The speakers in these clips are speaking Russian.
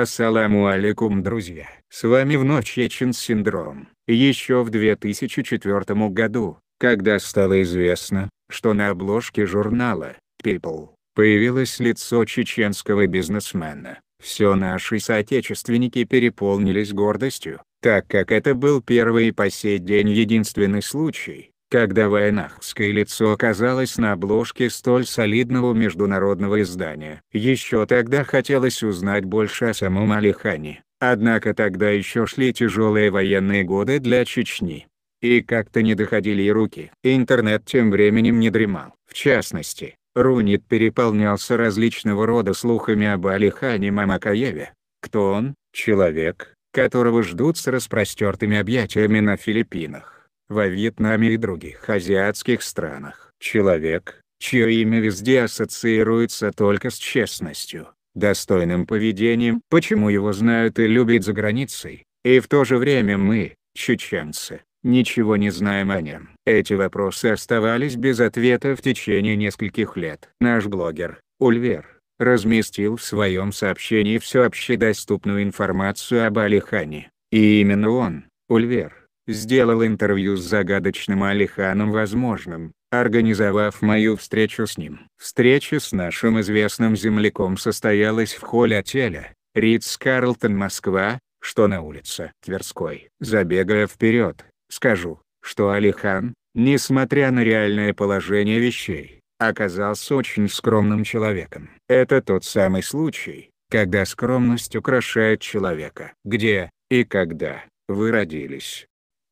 Ассаламу алейкум, друзья! С вами вновь Чечен Синдром. Еще в 2004 году, когда стало известно, что на обложке журнала People появилось лицо чеченского бизнесмена, все наши соотечественники переполнились гордостью, так как это был первый и по сей день единственный случай, когда Вайнахское лицо оказалось на обложке столь солидного международного издания. Еще тогда хотелось узнать больше о самом Алихане, однако тогда еще шли тяжелые военные годы для Чечни. И как-то не доходили и руки. Интернет тем временем не дремал. В частности, Рунит переполнялся различного рода слухами об Алихане Мамакаеве. Кто он? Человек, которого ждут с распростертыми объятиями на Филиппинах во Вьетнаме и других азиатских странах. Человек, чье имя везде ассоциируется только с честностью, достойным поведением. Почему его знают и любят за границей, и в то же время мы, чеченцы, ничего не знаем о нем. Эти вопросы оставались без ответа в течение нескольких лет. Наш блогер, Ульвер, разместил в своем сообщении всю общедоступную информацию об Алихане. И именно он, Ульвер, сделал интервью с загадочным Алиханом возможным, организовав мою встречу с ним. Встреча с нашим известным земляком состоялась в холле отеля, Ридс Карлтон Москва, что на улице Тверской. Забегая вперед, скажу, что Алихан, несмотря на реальное положение вещей, оказался очень скромным человеком. Это тот самый случай, когда скромность украшает человека. Где, и когда, вы родились?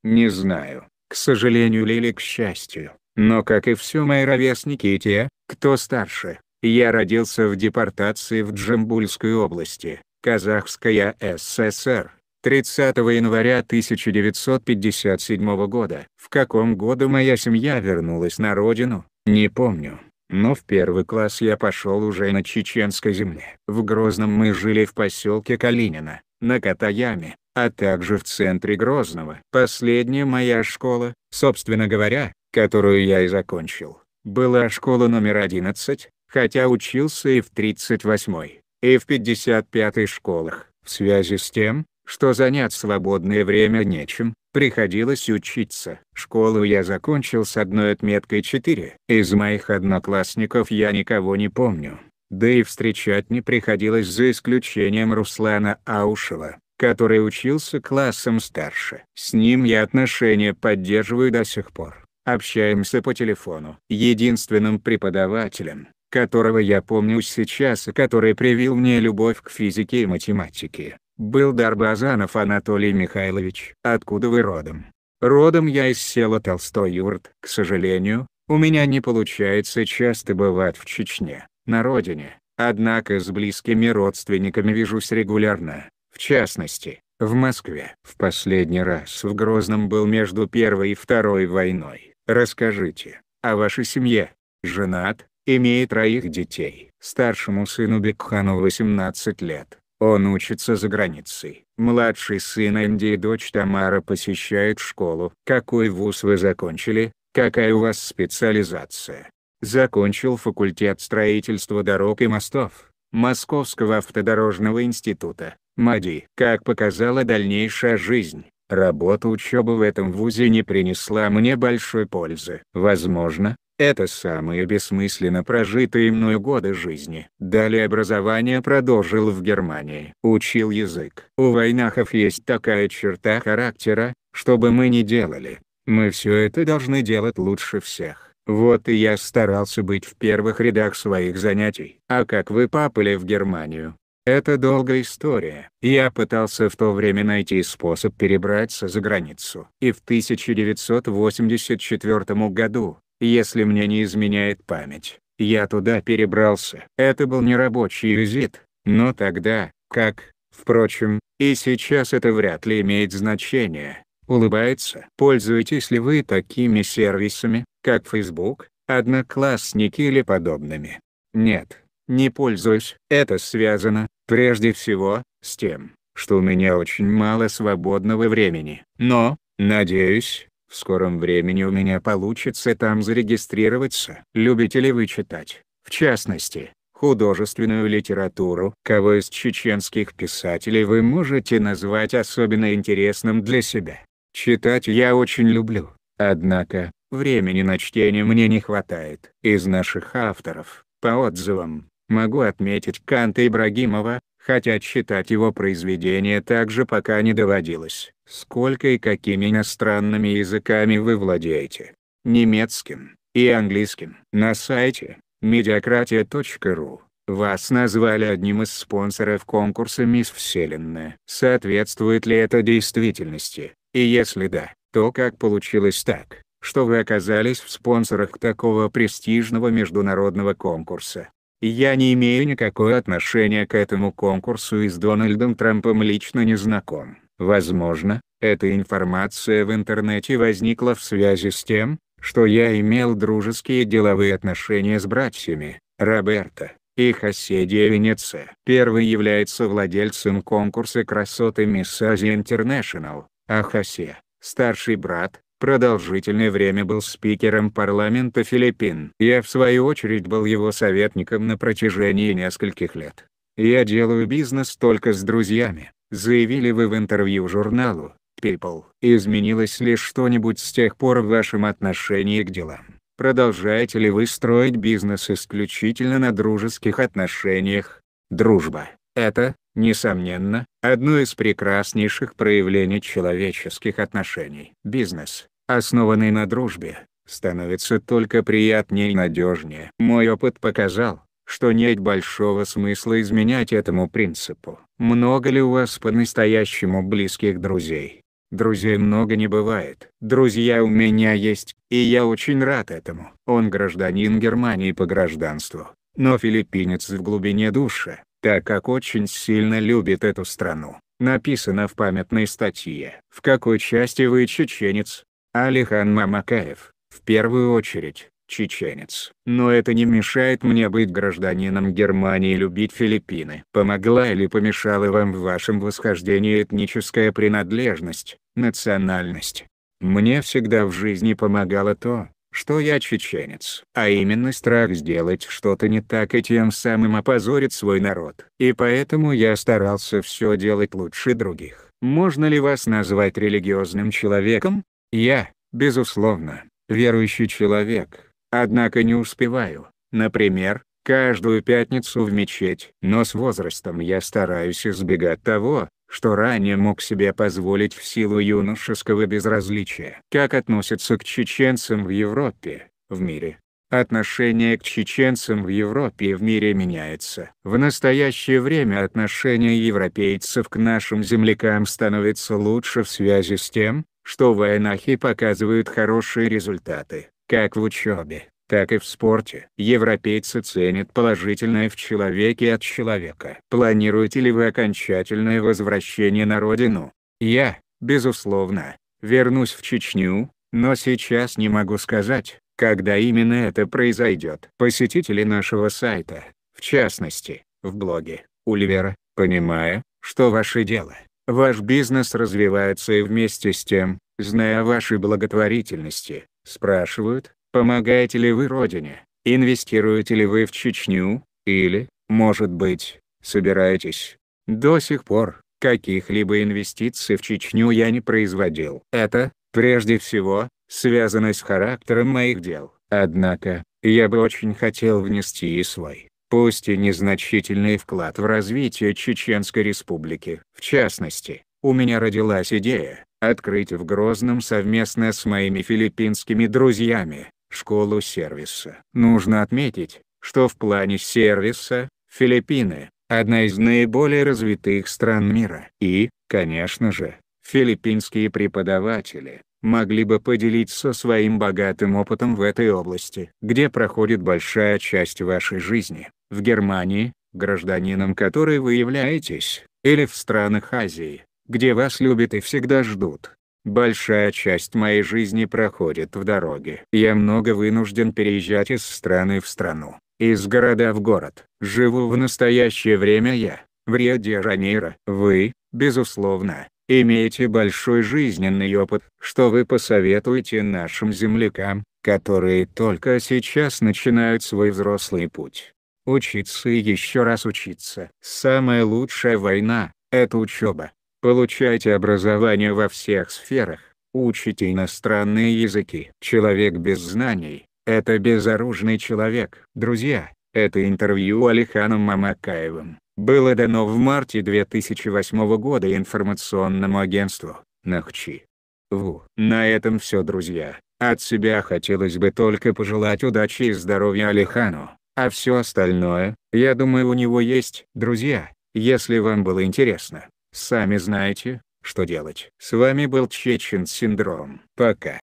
Не знаю, к сожалению или к счастью, но как и все мои ровесники и те, кто старше, я родился в депортации в Джамбульской области, Казахская ССР, 30 января 1957 года. В каком году моя семья вернулась на родину, не помню. Но в первый класс я пошел уже на чеченской земле. В Грозном мы жили в поселке Калинина, на Катаяме а также в центре Грозного. Последняя моя школа, собственно говоря, которую я и закончил, была школа номер 11, хотя учился и в 38-й, и в 55-й школах. В связи с тем, что занять свободное время нечем, приходилось учиться. Школу я закончил с одной отметкой 4. Из моих одноклассников я никого не помню. Да и встречать не приходилось за исключением Руслана Аушева который учился классом старше. С ним я отношения поддерживаю до сих пор. Общаемся по телефону. Единственным преподавателем, которого я помню сейчас и который привил мне любовь к физике и математике, был Дарбазанов Анатолий Михайлович. Откуда вы родом? Родом я из села Толстой-Юрт. К сожалению, у меня не получается часто бывать в Чечне, на родине, однако с близкими родственниками вижусь регулярно. В частности, в Москве. В последний раз в Грозном был между Первой и Второй войной. Расскажите, о а вашей семье. Женат, имеет троих детей. Старшему сыну Бекхану 18 лет. Он учится за границей. Младший сын Энди и дочь Тамара посещают школу. Какой вуз вы закончили? Какая у вас специализация? Закончил факультет строительства дорог и мостов Московского автодорожного института. Мади. Как показала дальнейшая жизнь, работа учеба в этом вузе не принесла мне большой пользы. Возможно, это самые бессмысленно прожитые мною годы жизни. Далее образование продолжил в Германии. Учил язык. У войнахов есть такая черта характера, что бы мы ни делали, мы все это должны делать лучше всех. Вот и я старался быть в первых рядах своих занятий. А как вы попали в Германию? Это долгая история. Я пытался в то время найти способ перебраться за границу. И в 1984 году, если мне не изменяет память, я туда перебрался. Это был не рабочий визит, но тогда, как, впрочем, и сейчас это вряд ли имеет значение. Улыбается. Пользуетесь ли вы такими сервисами, как Facebook, Одноклассники или подобными? Нет, не пользуюсь. Это связано, Прежде всего, с тем, что у меня очень мало свободного времени. Но, надеюсь, в скором времени у меня получится там зарегистрироваться. Любите ли вы читать, в частности, художественную литературу? Кого из чеченских писателей вы можете назвать особенно интересным для себя? Читать я очень люблю, однако, времени на чтение мне не хватает. Из наших авторов, по отзывам, Могу отметить Канта Ибрагимова, хотя читать его произведения также пока не доводилось. Сколько и какими иностранными языками вы владеете? Немецким и английским. На сайте mediacratia.ru вас назвали одним из спонсоров конкурса «Мисс Вселенная». Соответствует ли это действительности, и если да, то как получилось так, что вы оказались в спонсорах такого престижного международного конкурса? Я не имею никакого отношения к этому конкурсу и с Дональдом Трампом лично не знаком. Возможно, эта информация в интернете возникла в связи с тем, что я имел дружеские деловые отношения с братьями, Роберто и Хоседия Венеция. Первый является владельцем конкурса красоты Miss Asia International, а Хосе, старший брат, продолжительное время был спикером парламента Филиппин. Я в свою очередь был его советником на протяжении нескольких лет. «Я делаю бизнес только с друзьями», — заявили вы в интервью журналу People. Изменилось ли что-нибудь с тех пор в вашем отношении к делам? Продолжаете ли вы строить бизнес исключительно на дружеских отношениях? Дружба — это, несомненно, одно из прекраснейших проявлений человеческих отношений. Бизнес основанный на дружбе, становится только приятнее и надежнее. Мой опыт показал, что нет большого смысла изменять этому принципу. Много ли у вас по-настоящему близких друзей? Друзей много не бывает. Друзья у меня есть, и я очень рад этому. Он гражданин Германии по гражданству, но филиппинец в глубине души, так как очень сильно любит эту страну. Написано в памятной статье. В какой части вы чеченец? Алихан Мамакаев, в первую очередь, чеченец. Но это не мешает мне быть гражданином Германии и любить Филиппины. Помогла или помешала вам в вашем восхождении этническая принадлежность, национальность? Мне всегда в жизни помогало то, что я чеченец, а именно страх сделать что-то не так и тем самым опозорить свой народ. И поэтому я старался все делать лучше других. Можно ли вас назвать религиозным человеком? Я, безусловно, верующий человек, однако не успеваю, например, каждую пятницу в мечеть. Но с возрастом я стараюсь избегать того, что ранее мог себе позволить в силу юношеского безразличия. Как относятся к чеченцам в Европе, в мире? Отношение к чеченцам в Европе и в мире меняется. В настоящее время отношение европейцев к нашим землякам становится лучше в связи с тем, что войнахи показывают хорошие результаты, как в учебе, так и в спорте. Европейцы ценят положительное в человеке от человека. Планируете ли вы окончательное возвращение на родину? Я, безусловно, вернусь в Чечню, но сейчас не могу сказать, когда именно это произойдет. Посетители нашего сайта, в частности, в блоге, Ульвера, понимая, что ваше дело, ваш бизнес развивается и вместе с тем, Зная о вашей благотворительности, спрашивают, помогаете ли вы родине, инвестируете ли вы в Чечню, или, может быть, собираетесь. До сих пор, каких-либо инвестиций в Чечню я не производил. Это, прежде всего, связано с характером моих дел. Однако, я бы очень хотел внести и свой, пусть и незначительный вклад в развитие Чеченской Республики. В частности, у меня родилась идея, открыть в Грозном совместно с моими филиппинскими друзьями, школу сервиса. Нужно отметить, что в плане сервиса, Филиппины – одна из наиболее развитых стран мира. И, конечно же, филиппинские преподаватели могли бы поделиться своим богатым опытом в этой области, где проходит большая часть вашей жизни, в Германии, гражданином которой вы являетесь, или в странах Азии, где вас любят и всегда ждут. Большая часть моей жизни проходит в дороге. Я много вынужден переезжать из страны в страну, из города в город. Живу в настоящее время я, в Рио-де-Жанейро. Вы, безусловно, имеете большой жизненный опыт. Что вы посоветуете нашим землякам, которые только сейчас начинают свой взрослый путь? Учиться и еще раз учиться. Самая лучшая война – это учеба. Получайте образование во всех сферах, учите иностранные языки. Человек без знаний – это безоружный человек. Друзья, это интервью Алиханом Мамакаевым было дано в марте 2008 года информационному агентству Нахчи. Ву. На этом все, друзья. От себя хотелось бы только пожелать удачи и здоровья Алихану, а все остальное, я думаю у него есть. Друзья, если вам было интересно, Сами знаете, что делать. С вами был Чечен Синдром. Пока.